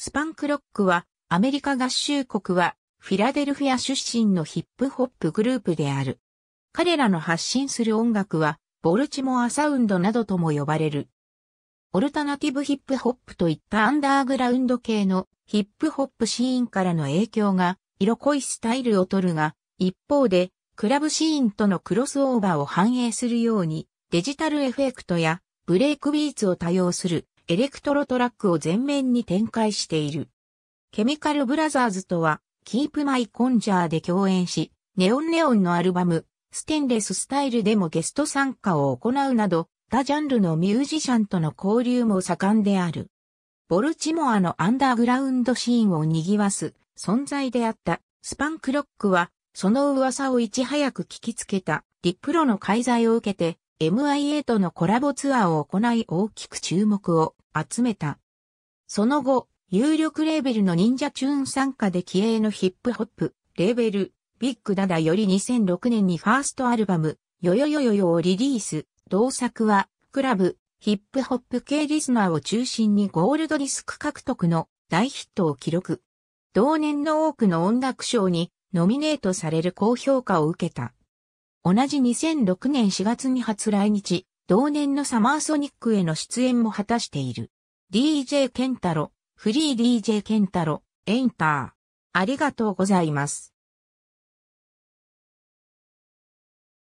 スパンクロックはアメリカ合衆国はフィラデルフィア出身のヒップホップグループである。彼らの発信する音楽はボルチモアサウンドなどとも呼ばれる。オルタナティブヒップホップといったアンダーグラウンド系のヒップホップシーンからの影響が色濃いスタイルを取るが、一方でクラブシーンとのクロスオーバーを反映するようにデジタルエフェクトやブレイクビーツを多用するエレクトロトラックを全面に展開している。ケミカルブラザーズとは、キープマイコンジャーで共演し、ネオンネオンのアルバム、ステンレススタイルでもゲスト参加を行うなど、他ジャンルのミュージシャンとの交流も盛んである。ボルチモアのアンダーグラウンドシーンを賑わす存在であったスパンクロックは、その噂をいち早く聞きつけた、ィプロの介在を受けて、MIA とのコラボツアーを行い大きく注目を集めた。その後、有力レーベルの忍者チューン参加で気鋭のヒップホップ、レーベル、ビッグダダより2006年にファーストアルバム、よよよよよをリリース、同作は、クラブ、ヒップホップ系リスナーを中心にゴールドディスク獲得の大ヒットを記録。同年の多くの音楽賞にノミネートされる高評価を受けた。同じ2006年4月に初来日、同年のサマーソニックへの出演も果たしている。DJ ケンタロ、フリー DJ ケンタロ、エンター。ありがとうございます。